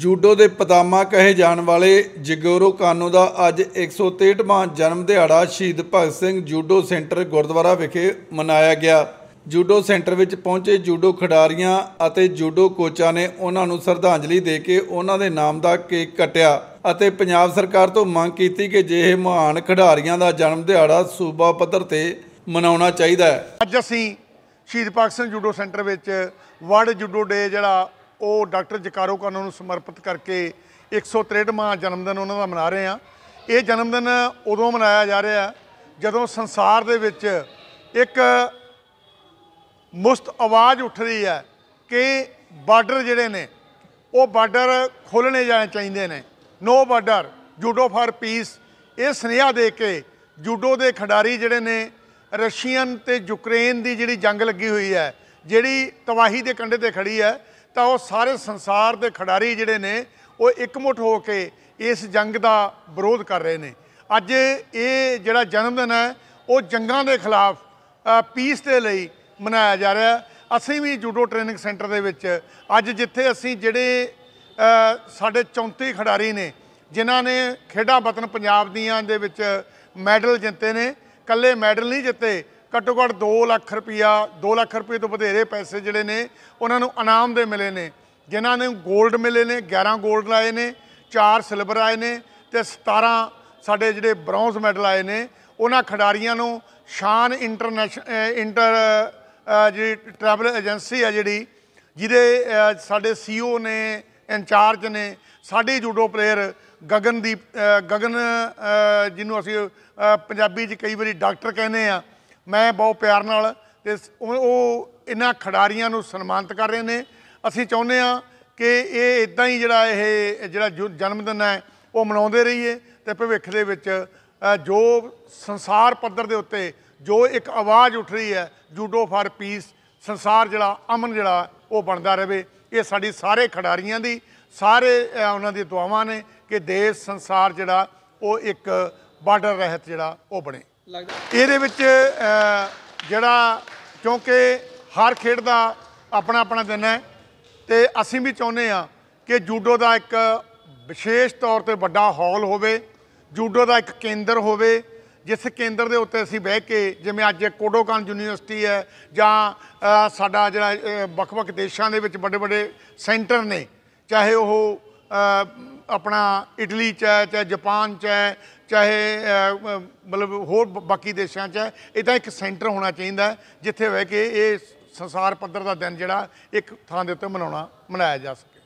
judo ਦੇ ਪਤਾਮਾ ਕਹੇ ਜਾਣ ਵਾਲੇ ਜਿਗੋਰੋ ਕਾਨੋ ਦਾ ਅੱਜ 163ਵਾਂ ਜਨਮ ਦਿਹਾੜਾ ਸ਼ਹੀਦ ਭਗਤ ਸਿੰਘ ਜੂਡੋ ਸੈਂਟਰ ਗੁਰਦੁਆਰਾ ਵਿਖੇ ਮਨਾਇਆ ਗਿਆ ਜੂਡੋ ਸੈਂਟਰ ਵਿੱਚ ਪਹੁੰਚੇ ਜੂਡੋ ਖਿਡਾਰੀਆਂ ਅਤੇ ਜੂਡੋ ਕੋਚਾਂ ਨੇ ਉਹਨਾਂ ਨੂੰ ਸ਼ਰਧਾਂਜਲੀ ਦੇ ਕੇ ਉਹਨਾਂ ਦੇ ਨਾਮ ਦਾ ਕੇਕ ਕਟਿਆ ਅਤੇ ਪੰਜਾਬ ਸਰਕਾਰ ਤੋਂ ਮੰਗ ਕੀਤੀ ਕਿ ਜੇ ਇਹ ਮਹਾਨ ਖਿਡਾਰੀਆਂ ਦਾ ਜਨਮ ਦਿਹਾੜਾ ਸੂਬਾ ਪੱਧਰ ਤੇ ਮਨਾਉਣਾ ਚਾਹੀਦਾ ਹੈ ਅੱਜ ਅਸੀਂ ਸ਼ਹੀਦ ਭਗਤ ਸਿੰਘ ਜੂਡੋ ਸੈਂਟਰ ਵਿੱਚ ਵਰਲਡ ਜੂਡੋ ਡੇ ਜਿਹੜਾ ਉਹ ਡਾਕਟਰ ਜਕਾਰੋ ਕਾਨੋ ਨੂੰ ਸਮਰਪਿਤ ਕਰਕੇ 163ਵਾਂ ਜਨਮ ਦਿਨ ਉਹਨਾਂ ਦਾ ਮਨਾ ਰਹੇ ਆ ਇਹ ਜਨਮ ਦਿਨ ਉਦੋਂ ਮਨਾਇਆ ਜਾ ਰਿਹਾ ਜਦੋਂ ਸੰਸਾਰ ਦੇ ਵਿੱਚ ਇੱਕ ਮੁਸਤ ਆਵਾਜ਼ ਉੱਠ ਰਹੀ ਹੈ ਕਿ ਬਾਰਡਰ ਜਿਹੜੇ ਨੇ ਉਹ ਬਾਰਡਰ ਖੋਲਣੇ ਜਾਣੇ ਚਾਹੀਦੇ ਨੇ no border judo for peace ਇਹ ਸੁਨੇਹਾ ਦੇ ਕੇ ਜੂਡੋ ਦੇ ਖਿਡਾਰੀ ਜਿਹੜੇ ਨੇ ਰਸ਼ੀਅਨ ਤੇ ਯੂਕਰੇਨ ਦੀ ਜਿਹੜੀ ਜੰਗ ਲੱਗੀ ਹੋਈ ਹੈ ਜਿਹੜੀ ਤਬਾਹੀ ਦੇ ਕੰਢੇ ਤੇ ਖੜੀ ਹੈ ਤਾਂ ਉਹ ਸਾਰੇ ਸੰਸਾਰ ਦੇ ਖਿਡਾਰੀ ਜਿਹੜੇ ਨੇ ਉਹ ਇਕਮੁੱਠ ਹੋ ਕੇ ਇਸ ਜੰਗ ਦਾ ਵਿਰੋਧ ਕਰ ਰਹੇ ਨੇ ਅੱਜ ਇਹ ਜਿਹੜਾ ਜਨਮ ਦਿਨ ਹੈ ਉਹ ਜੰਗਾਂ ਦੇ ਖਿਲਾਫ ਪੀਸ ਦੇ ਲਈ ਮਨਾਇਆ ਜਾ ਰਿਹਾ ਅਸੀਂ ਵੀ ਜੂਡੋ ਟ੍ਰੇਨਿੰਗ ਸੈਂਟਰ ਦੇ ਵਿੱਚ ਅੱਜ ਜਿੱਥੇ ਅਸੀਂ ਜਿਹੜੇ ਸਾਡੇ 34 ਖਿਡਾਰੀ ਨੇ ਜਿਨ੍ਹਾਂ ਨੇ ਖੇਡਾਂ ਵਤਨ ਪੰਜਾਬ ਦੀਆਂ ਦੇ ਵਿੱਚ ਮੈਡਲ ਜਿੱਤੇ ਨੇ ਕੱਲੇ ਮੈਡਲ ਨਹੀਂ ਜਿੱਤੇ ਘੱਟੋ ਘੱਟ 2 ਲੱਖ ਰੁਪਇਆ 2 ਲੱਖ ਰੁਪਏ ਤੋਂ ਵਧੇਰੇ ਪੈਸੇ ਜਿਹੜੇ ਨੇ ਉਹਨਾਂ ਨੂੰ ਇਨਾਮ ਦੇ ਮਿਲੇ ਨੇ ਜਿਨ੍ਹਾਂ ਨੇ 골ਡ ਮਿਲੇ ਨੇ 11 골ਡ ਲਾਏ ਨੇ 4 ਸਿਲਵਰ ਆਏ ਨੇ ਤੇ 17 ਸਾਡੇ ਜਿਹੜੇ ਬ੍ਰੌਂਜ਼ ਮੈਡਲ ਆਏ ਨੇ ਉਹਨਾਂ ਖਿਡਾਰੀਆਂ ਨੂੰ ਸ਼ਾਨ ਇੰਟਰਨੈਸ਼ਨਲ ਇੰਟਰ ਜਿਹੜੀ ਟਰੈਵਲ ਏਜੰਸੀ ਆ ਜਿਹੜੀ ਜਿਹਦੇ ਸਾਡੇ ਸੀਓ e ਨੇ ਇੰਚਾਰਜ ਨੇ ਸਾਡੇ ਜੂਡੋ ਪਲੇਅਰ ਗਗਨਦੀਪ ਗਗਨ ਜਿਹਨੂੰ ਅਸੀਂ ਪੰਜਾਬੀ 'ਚ ਕਈ ਵਾਰੀ ਡਾਕਟਰ ਕਹਿੰਦੇ ਆ ਮੈਂ ਬਹੁਤ ਪਿਆਰ ਨਾਲ ਤੇ ਉਹ ਇਹਨਾਂ ਖਿਡਾਰੀਆਂ ਨੂੰ ਸਨਮਾਨਿਤ ਕਰ ਰਹੇ ਨੇ ਅਸੀਂ ਚਾਹੁੰਦੇ ਆ ਕਿ ਇਹ ਇਦਾਂ ਹੀ ਜਿਹੜਾ ਇਹ ਜਿਹੜਾ ਜਨਮ ਦਿਨ ਹੈ ਉਹ ਮਨਾਉਂਦੇ ਰਹੀਏ ਤੇ ਭਵਿੱਖ ਦੇ ਵਿੱਚ ਜੋ ਸੰਸਾਰ ਪੱਧਰ ਦੇ ਉੱਤੇ ਜੋ ਇੱਕ ਆਵਾਜ਼ ਉੱਠ ਰਹੀ ਹੈ ਜੂਡੋ ਫਾਰ ਪੀਸ ਸੰਸਾਰ ਜਿਹੜਾ ਅਮਨ ਜਿਹੜਾ ਉਹ ਬਣਦਾ ਰਹੇ ਇਹ ਸਾਡੀ ਸਾਰੇ ਖਿਡਾਰੀਆਂ ਦੀ ਸਾਰੇ ਉਹਨਾਂ ਦੀ ਦੁਆਵਾਂ ਨੇ ਕਿ ਦੇਸ਼ ਸੰਸਾਰ ਜਿਹੜਾ ਉਹ ਇੱਕ ਬਾਰਡਰ ਰਹਿਤ ਜਿਹੜਾ ਉਹ ਬਣੇ ਇਹਦੇ ਵਿੱਚ ਜਿਹੜਾ ਕਿਉਂਕਿ ਹਰ ਖੇਡ ਦਾ ਆਪਣਾ ਆਪਣਾ ਦਿਨ ਹੈ ਤੇ ਅਸੀਂ ਵੀ ਚਾਹੁੰਦੇ ਆ ਕਿ ਜੂਡੋ ਦਾ ਇੱਕ ਵਿਸ਼ੇਸ਼ ਤੌਰ ਤੇ ਵੱਡਾ ਹਾਲ ਹੋਵੇ ਜੂਡੋ ਦਾ ਇੱਕ ਕੇਂਦਰ ਹੋਵੇ ਜਿਸ ਕੇਂਦਰ ਦੇ ਉੱਤੇ ਅਸੀਂ ਬਹਿ ਕੇ ਜਿਵੇਂ ਅੱਜ ਕੋਡੋਕਾਨ ਯੂਨੀਵਰਸਿਟੀ ਹੈ ਜਾਂ ਸਾਡਾ ਜਿਹੜਾ ਵੱਖ-ਵੱਖ ਦੇਸ਼ਾਂ ਦੇ ਵਿੱਚ ਵੱਡੇ-ਵੱਡੇ ਸੈਂਟਰ ਨੇ ਚਾਹੇ ਉਹ ਆਪਣਾ ਇਟਲੀ ਚ ਹੈ ਚਾਹੇ ਜਾਪਾਨ ਚ ਹੈ ਚਾਹੇ ਮਤਲਬ ਹੋਰ ਬਾਕੀ ਦੇਸ਼ਾਂ ਚ ਹੈ ਇਹ ਤਾਂ ਇੱਕ ਸੈਂਟਰ ਹੋਣਾ ਚਾਹੀਦਾ ਜਿੱਥੇ ਬਹਿ ਕੇ ਇਹ ਸੰਸਾਰ ਪੱਧਰ ਦਾ ਦਿਨ ਜਿਹੜਾ ਇੱਕ ਥਾਂ ਦੇ ਉੱਤੇ ਮਨਾਉਣਾ ਮਨਾਇਆ ਜਾ ਸਕੇ